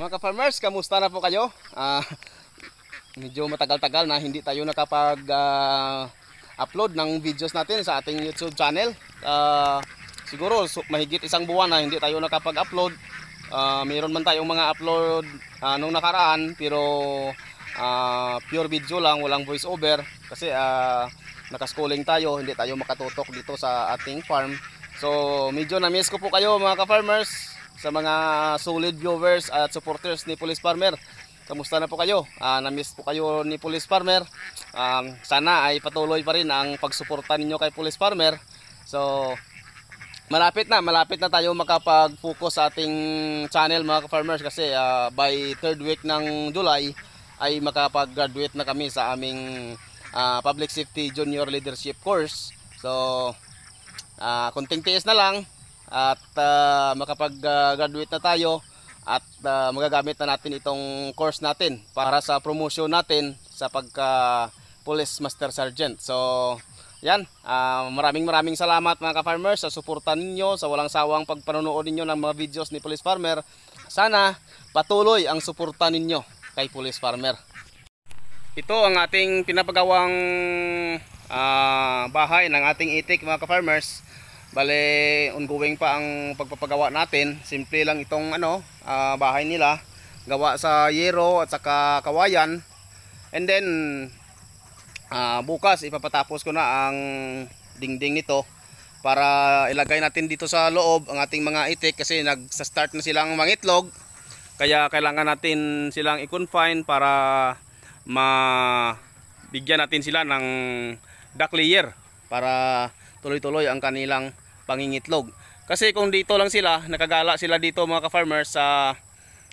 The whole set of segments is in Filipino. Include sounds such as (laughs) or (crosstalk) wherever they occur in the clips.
Mga ka-farmers, kamusta na po kayo? Uh, medyo matagal-tagal na hindi tayo nakapag uh, upload ng videos natin sa ating YouTube channel. Uh, siguro so, mahigit isang buwan na hindi tayo nakapag-upload. Uh, mayroon man tayong mga upload uh, nung nakaraan pero uh, pure video lang, walang voice over kasi uh, nakaschooling tayo, hindi tayo makatutok dito sa ating farm. So medyo na-miss ko po kayo mga ka-farmers sa mga solid viewers at supporters ni Police Farmer. Kamusta na po kayo? Uh, na-miss po kayo ni Police Farmer. Um, sana ay patuloy pa rin ang pagsuporta ninyo kay Police Farmer. So, malapit na, malapit na tayo makapag-focus sa ating channel mga farmers kasi uh, by third week ng July ay makapag-graduate na kami sa aming uh, Public Safety Junior Leadership Course. So, uh, konting tiis na lang at uh, makapag-graduate na tayo at uh, magagamit na natin itong course natin para sa promotion natin sa pagka police master sergeant. So, yan, uh, maraming maraming salamat mga ka-farmers sa suporta ninyo, sa walang sawang pagpanonood ninyo ng mga videos ni Police Farmer. Sana patuloy ang suporta ninyo kay Police Farmer. Ito ang ating pinapagawang uh, bahay ng ating itik mga ka-farmers Bale, ongoing pa ang pagpapagawa natin. Simple lang itong ano, uh, bahay nila. Gawa sa yero at saka kawayan. And then, uh, bukas ipapatapos ko na ang dingding nito para ilagay natin dito sa loob ang ating mga itik kasi nagsa-start na silang mangitlog. Kaya kailangan natin silang i-confine para mabigyan natin sila ng duck layer para tuloy-tuloy ang kanilang pangingitlog. Kasi kung dito lang sila, nakagala sila dito mga ka-farmers sa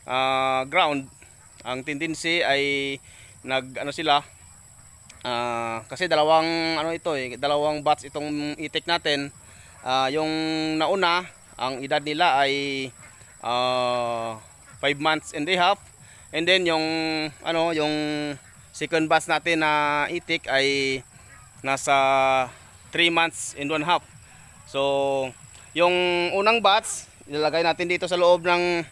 uh, ground, ang tendency ay nag ano sila uh, kasi dalawang ano ito eh, dalawang batch itong itik natin. Uh, yung nauna, ang edad nila ay 5 uh, months and a half. And then yung ano, yung second batch natin na itik ay nasa 3 months and 1 half. So, yung unang batch, ilalagay natin dito sa loob ng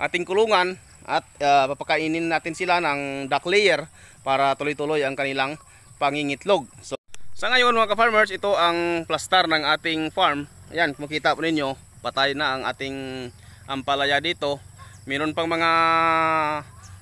ating kulungan at uh, papakainin natin sila ng duck layer para tuloy-tuloy ang kanilang pangingitlog. So, sa ngayon mga ka-farmers, ito ang plastar ng ating farm. Ayan, makita po ninyo, patay na ang ating ampalaya dito. Meron pang mga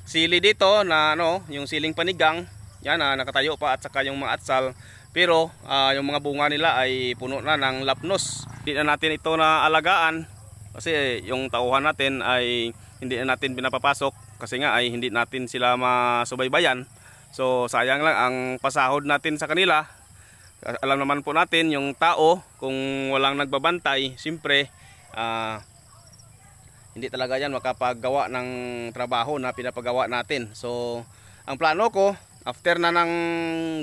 sili dito na ano, yung siling panigang. Yan, ah, nakatayo pa at saka yung mga atsal pero uh, yung mga bunga nila ay puno na ng lapnos hindi na natin ito na alagaan kasi yung tauhan natin ay hindi na natin pinapapasok kasi nga ay hindi natin sila masubaybayan so sayang lang ang pasahod natin sa kanila alam naman po natin yung tao kung walang nagbabantay siyempre uh, hindi talaga yan makapagawa ng trabaho na pinapagawa natin so ang plano ko after na ng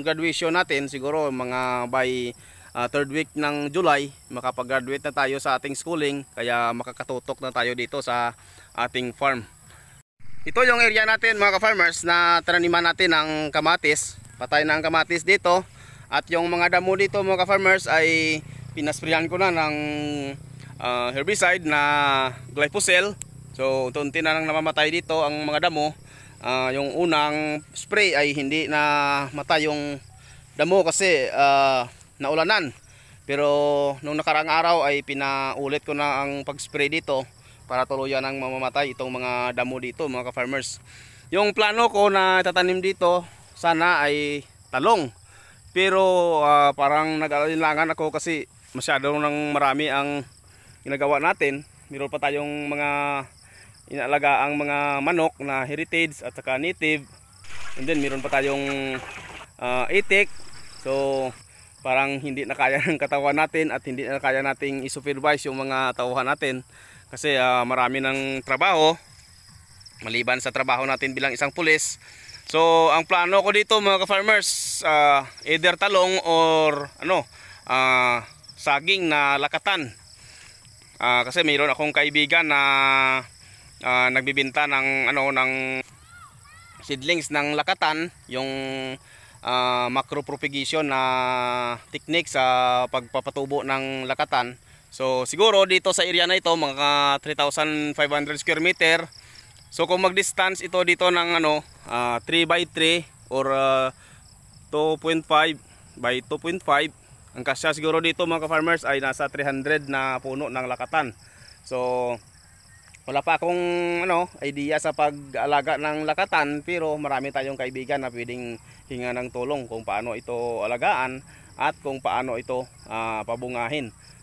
graduation natin siguro mga by uh, third week ng July makapag-graduate na tayo sa ating schooling kaya makakatutok na tayo dito sa ating farm ito yung area natin mga ka-farmers na tananiman natin ng kamatis patay na ang kamatis dito at yung mga damo dito mga ka-farmers ay pinasprayan ko na ng uh, herbicide na glyphosate so unti-unti na lang namamatay dito ang mga damo uh, yung unang spray ay hindi na mata yung damo kasi uh, naulanan pero nung nakarang araw ay pinaulit ko na ang pag spray dito para tuluyan ang mamamatay itong mga damo dito mga ka-farmers yung plano ko na tatanim dito sana ay talong pero uh, parang nag-alinlangan ako kasi masyado nang marami ang ginagawa natin meron pa tayong mga inaalaga ang mga manok na heritage at saka native and then meron pa tayong uh, itik so parang hindi na kaya (laughs) ng katawan natin at hindi na kaya nating isupervise yung mga tauhan natin kasi uh, marami ng trabaho maliban sa trabaho natin bilang isang pulis so ang plano ko dito mga ka-farmers uh, either talong or ano uh, saging na lakatan uh, kasi mayroon akong kaibigan na uh, nagbibinta ng ano ng seedlings ng lakatan, yung uh, ah, macro propagation na technique sa pagpapatubo ng lakatan. So siguro dito sa area na ito mga 3,500 square meter. So kung mag-distance ito dito ng ano uh, ah, 3 by 3 or uh, 2.5 by 2.5 ang kasya siguro dito mga farmers ay nasa 300 na puno ng lakatan. So wala pa akong ano, idea sa pag-alaga ng lakatan pero marami tayong kaibigan na pwedeng hinga ng tulong kung paano ito alagaan at kung paano ito uh, pabungahin.